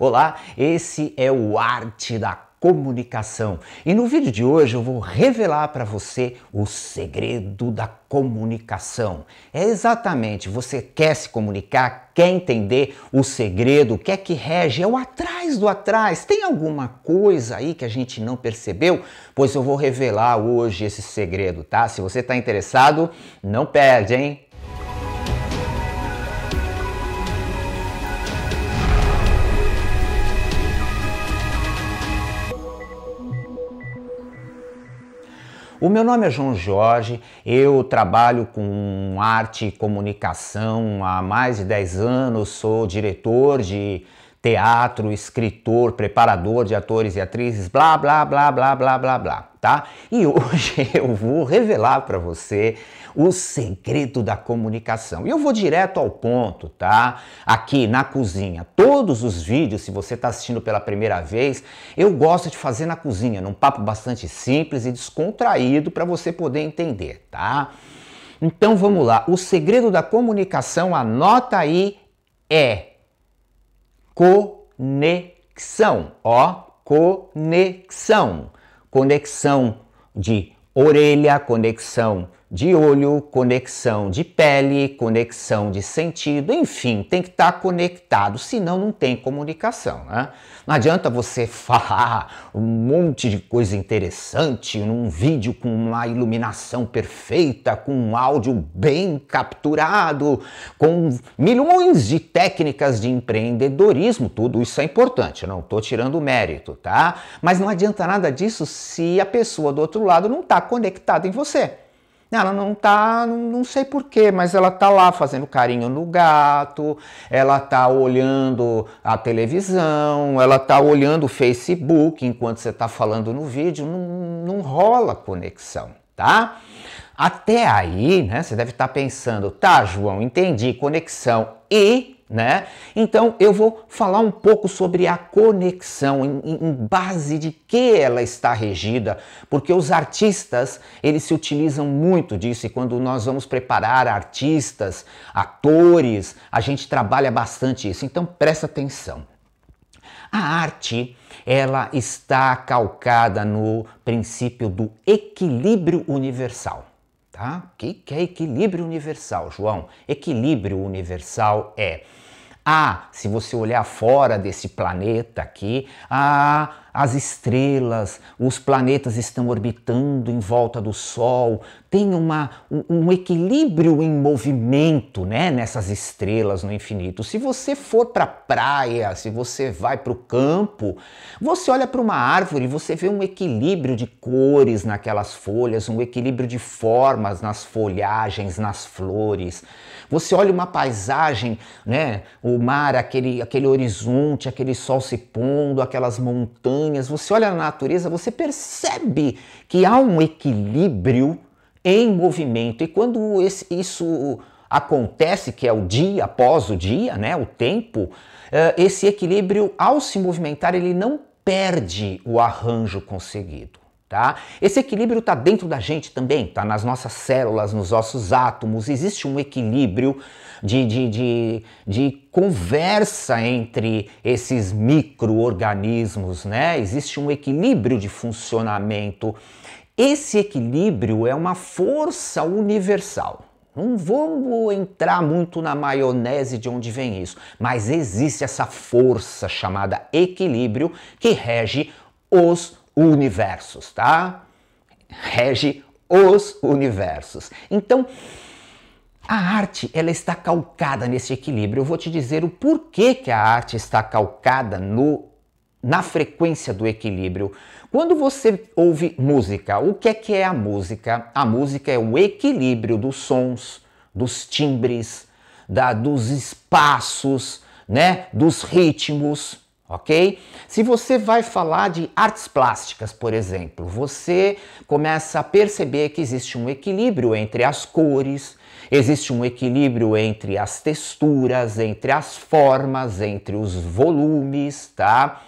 Olá, esse é o Arte da Comunicação e no vídeo de hoje eu vou revelar para você o segredo da comunicação. É exatamente, você quer se comunicar, quer entender o segredo, quer que rege, é o atrás do atrás. Tem alguma coisa aí que a gente não percebeu? Pois eu vou revelar hoje esse segredo, tá? Se você está interessado, não perde, hein? O meu nome é João Jorge, eu trabalho com arte e comunicação há mais de 10 anos, sou diretor de teatro, escritor, preparador de atores e atrizes, blá blá blá blá blá blá blá, tá? E hoje eu vou revelar para você o segredo da comunicação. E eu vou direto ao ponto, tá? Aqui na cozinha, todos os vídeos, se você está assistindo pela primeira vez, eu gosto de fazer na cozinha, num papo bastante simples e descontraído para você poder entender, tá? então vamos lá. O segredo da comunicação, anota aí, é conexão. Ó, conexão. Conexão de orelha, conexão de olho, conexão de pele, conexão de sentido, enfim, tem que estar tá conectado, senão não tem comunicação. Né? Não adianta você falar um monte de coisa interessante num vídeo com uma iluminação perfeita, com um áudio bem capturado, com milhões de técnicas de empreendedorismo, tudo isso é importante, não estou tirando mérito, tá? Mas não adianta nada disso se a pessoa do outro lado não está conectada em você. Ela não tá, não sei porquê, mas ela tá lá fazendo carinho no gato, ela tá olhando a televisão, ela tá olhando o Facebook enquanto você tá falando no vídeo, não, não rola conexão, tá? Até aí, né? Você deve estar tá pensando, tá, João, entendi, conexão e né? Então eu vou falar um pouco sobre a conexão, em, em, base de que ela está regida, porque os artistas eles se utilizam muito disso e quando nós vamos preparar artistas, atores, a gente trabalha bastante isso. Então presta atenção. A arte ela está calcada no princípio do equilíbrio universal. Tá? O que, que é equilíbrio universal, João? Equilíbrio universal é ah, se você olhar fora desse planeta aqui, ah, as estrelas, os planetas estão orbitando em volta do Sol, tem uma, um equilíbrio em movimento né, nessas estrelas no infinito. Se você for para a praia, se você vai para o campo, você olha para uma árvore e você vê um equilíbrio de cores naquelas folhas, um equilíbrio de formas nas folhagens, nas flores. Você olha uma paisagem, né? O mar, aquele, aquele horizonte, aquele sol se pondo, aquelas montanhas. Você olha a natureza, você percebe que há um equilíbrio em movimento. E quando esse, isso acontece, que é o dia após o dia, né? O tempo, eh, esse equilíbrio, ao se movimentar, ele não perde o arranjo conseguido. Tá? Esse equilíbrio está dentro da gente também, está nas nossas células, nos nossos átomos. Existe um equilíbrio de, de, de, de conversa entre esses micro-organismos, né? existe um equilíbrio de funcionamento. Esse equilíbrio é uma força universal. Não vou entrar muito na maionese de onde vem isso, mas existe essa força chamada equilíbrio que rege os universos, tá? Rege os universos. Então, a arte ela está calcada nesse equilíbrio. Eu vou te dizer o porquê que a arte está calcada no na frequência do equilíbrio. Quando você ouve música, o que é que é a música? A música é o equilíbrio dos sons, dos timbres, da, dos espaços, né, dos ritmos ok? Se você vai falar de artes plásticas, por exemplo, você começa a perceber que existe um equilíbrio entre as cores, existe um equilíbrio entre as texturas, entre as formas, entre os volumes, tá?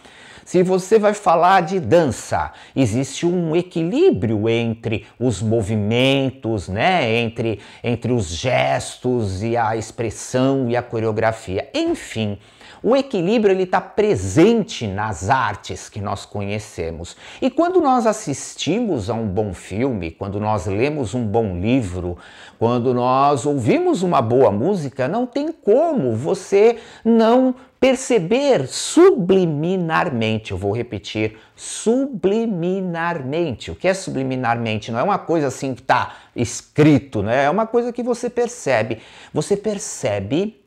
Se você vai falar de dança, existe um equilíbrio entre os movimentos, né? entre, entre os gestos e a expressão e a coreografia. Enfim, o equilíbrio ele está presente nas artes que nós conhecemos. E quando nós assistimos a um bom filme, quando nós lemos um bom livro, quando nós ouvimos uma boa música, não tem como você não perceber subliminarmente. Eu vou repetir, subliminarmente. O que é subliminarmente? Não é uma coisa assim que está escrito, né? É uma coisa que você percebe. Você percebe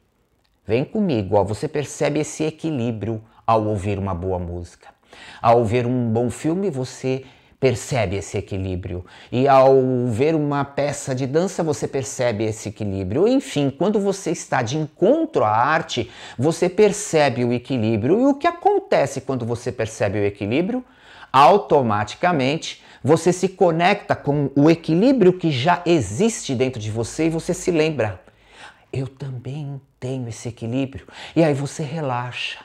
Vem comigo, ó, você percebe esse equilíbrio ao ouvir uma boa música. Ao ver um bom filme, você percebe esse equilíbrio. E ao ver uma peça de dança, você percebe esse equilíbrio. Enfim, quando você está de encontro à arte, você percebe o equilíbrio. E o que acontece quando você percebe o equilíbrio? Automaticamente você se conecta com o equilíbrio que já existe dentro de você e você se lembra eu também tenho esse equilíbrio. E aí você relaxa.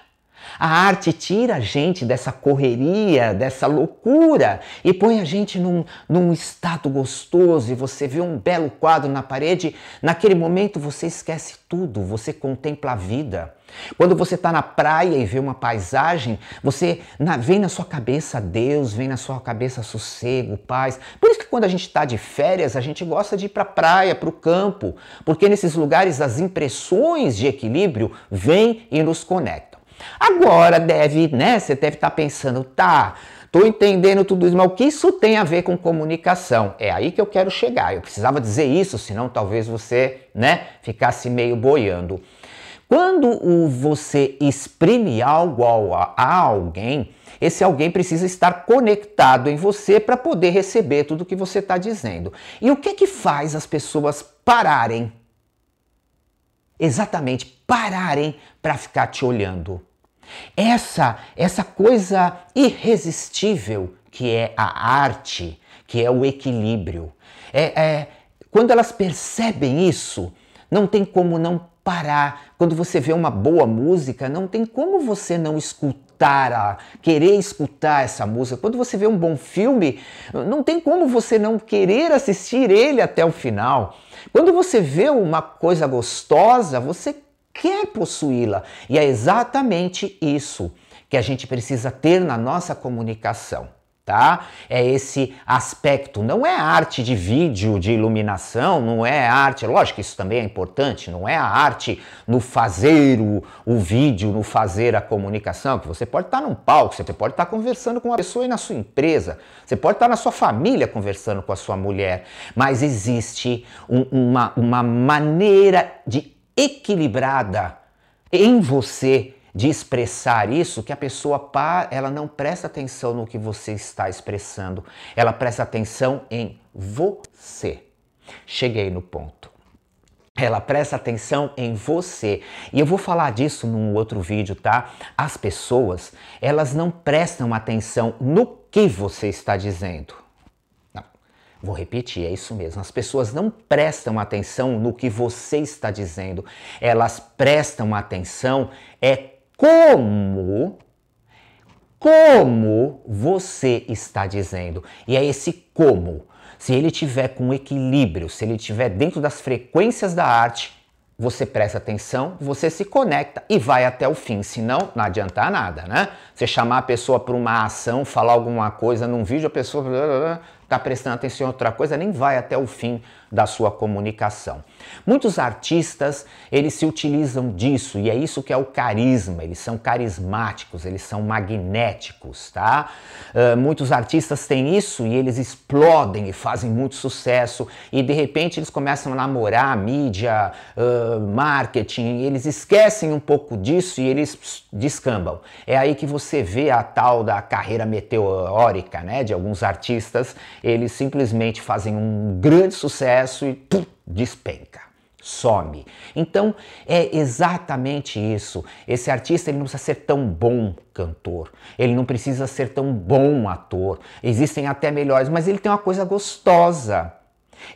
A arte tira a gente dessa correria, dessa loucura e põe a gente num, num estado gostoso. E você vê um belo quadro na parede, naquele momento você esquece tudo, você contempla a vida. Quando você está na praia e vê uma paisagem, você na, vem na sua cabeça Deus, vem na sua cabeça sossego, paz. Por isso que quando a gente está de férias, a gente gosta de ir para a praia, para o campo, porque nesses lugares as impressões de equilíbrio vêm e nos conectam. Agora deve, né? Você deve estar tá pensando, tá, Estou entendendo tudo isso, mas o que isso tem a ver com comunicação? É aí que eu quero chegar. Eu precisava dizer isso, senão talvez você, né, ficasse meio boiando. Quando o você exprime algo a, a alguém, esse alguém precisa estar conectado em você para poder receber tudo que você está dizendo. E o que que faz as pessoas pararem? Exatamente, pararem para ficar te olhando. Essa, essa coisa irresistível que é a arte, que é o equilíbrio. É, é, quando elas percebem isso, não tem como não parar. Quando você vê uma boa música, não tem como você não escutar, a, querer escutar essa música. Quando você vê um bom filme, não tem como você não querer assistir ele até o final. Quando você vê uma coisa gostosa, você quer é possuí-la. E é exatamente isso que a gente precisa ter na nossa comunicação. Tá? É esse aspecto, não é arte de vídeo, de iluminação, não é arte, lógico que isso também é importante, não é a arte no fazer o, o vídeo, no fazer a comunicação, que você pode estar tá num palco, você pode estar tá conversando com uma pessoa aí na sua empresa, você pode estar tá na sua família conversando com a sua mulher, mas existe um, uma, uma maneira de equilibrada em você de expressar isso que a pessoa pá, ela não presta atenção no que você está expressando, ela presta atenção em você. Cheguei no ponto. Ela presta atenção em você. E eu vou falar disso num outro vídeo, tá? As pessoas, elas não prestam atenção no que você está dizendo. Vou repetir, é isso mesmo. As pessoas não prestam atenção no que você está dizendo, elas prestam atenção é como como você está dizendo. E é esse como. Se ele tiver com equilíbrio, se ele tiver dentro das frequências da arte, você presta atenção, você se conecta e vai até o fim, senão não adianta nada, né? Você chamar a pessoa para uma ação, falar alguma coisa num vídeo, a pessoa está prestando atenção em outra coisa, nem vai até o fim da sua comunicação. Muitos artistas, eles se utilizam disso e é isso que é o carisma, eles são carismáticos, eles são magnéticos, tá? Uh, muitos artistas têm isso e eles explodem e fazem muito sucesso e de repente eles começam a namorar mídia, uh, marketing, eles esquecem um pouco disso e eles descambam. É aí que você vê a tal da carreira meteórica, né, de alguns artistas eles simplesmente fazem um grande sucesso e pum, despenca some. Então é exatamente isso. Esse artista ele não precisa ser tão bom cantor, ele não precisa ser tão bom ator. Existem até melhores, mas ele tem uma coisa gostosa.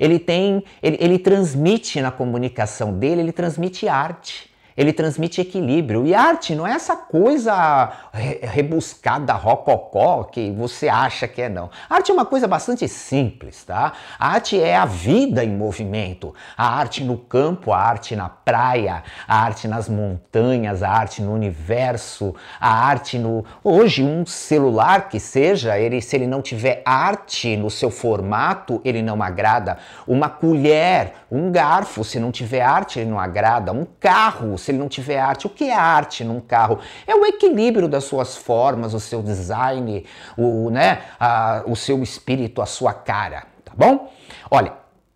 Ele tem, ele, ele transmite na comunicação dele, ele transmite arte ele transmite equilíbrio. E arte não é essa coisa rebuscada, rococó, que você acha que é não. arte é uma coisa bastante simples, tá? A arte é a vida em movimento. A arte no campo, a arte na praia, a arte nas montanhas, a arte no universo, a arte no... Hoje, um celular que seja, ele, se ele não tiver arte no seu formato, ele não agrada. Uma colher, um garfo, se não tiver arte, ele não agrada. Um carro, se ele não tiver arte. O que é arte num carro? É o equilíbrio das suas formas, o seu design, o, né, a, o seu espírito, a sua cara, tá bom? Olha,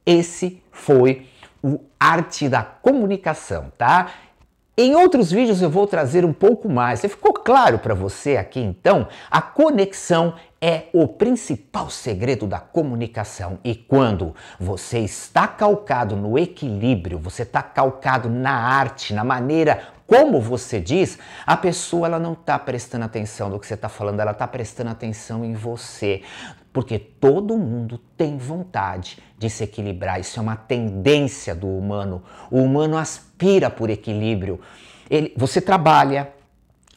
esse foi o Arte da Comunicação, tá? Em outros vídeos eu vou trazer um pouco mais. ficou claro para você aqui então a conexão é o principal segredo da comunicação. E quando você está calcado no equilíbrio, você está calcado na arte, na maneira como você diz, a pessoa ela não está prestando atenção no que você está falando, ela está prestando atenção em você. Porque todo mundo tem vontade de se equilibrar. Isso é uma tendência do humano. O humano aspira por equilíbrio. Ele, você trabalha,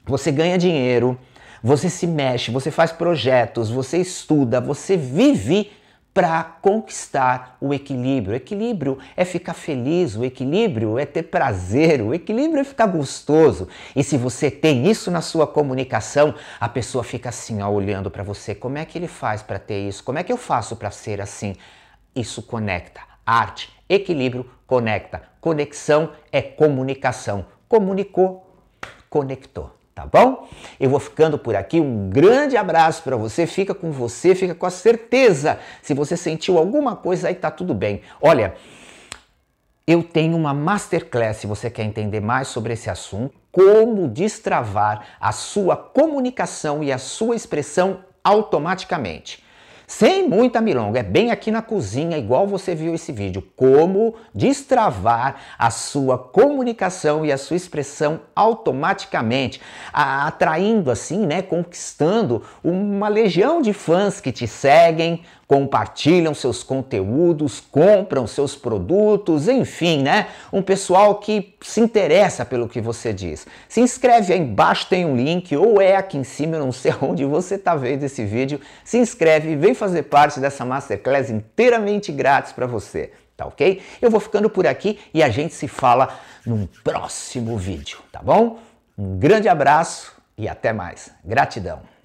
você ganha dinheiro, você se mexe, você faz projetos, você estuda, você vive para conquistar o equilíbrio. O equilíbrio é ficar feliz, o equilíbrio é ter prazer, o equilíbrio é ficar gostoso. E se você tem isso na sua comunicação, a pessoa fica assim, ó, olhando para você, como é que ele faz para ter isso? Como é que eu faço para ser assim? Isso conecta. Arte, equilíbrio, conecta. Conexão é comunicação. Comunicou, conectou tá bom? Eu vou ficando por aqui. Um grande abraço para você. Fica com você, fica com a certeza. Se você sentiu alguma coisa aí, tá tudo bem. Olha, eu tenho uma masterclass se você quer entender mais sobre esse assunto, como destravar a sua comunicação e a sua expressão automaticamente. Sem muita milonga, é bem aqui na cozinha, igual você viu esse vídeo, como destravar a sua comunicação e a sua expressão automaticamente, atraindo assim, né, conquistando uma legião de fãs que te seguem, compartilham seus conteúdos, compram seus produtos, enfim, né? Um pessoal que se interessa pelo que você diz. Se inscreve aí embaixo, tem um link, ou é aqui em cima, eu não sei onde você tá vendo esse vídeo. Se inscreve, vem fazer parte dessa masterclass inteiramente grátis para você, tá ok? Eu vou ficando por aqui e a gente se fala num próximo vídeo, tá bom? Um grande abraço e até mais. Gratidão.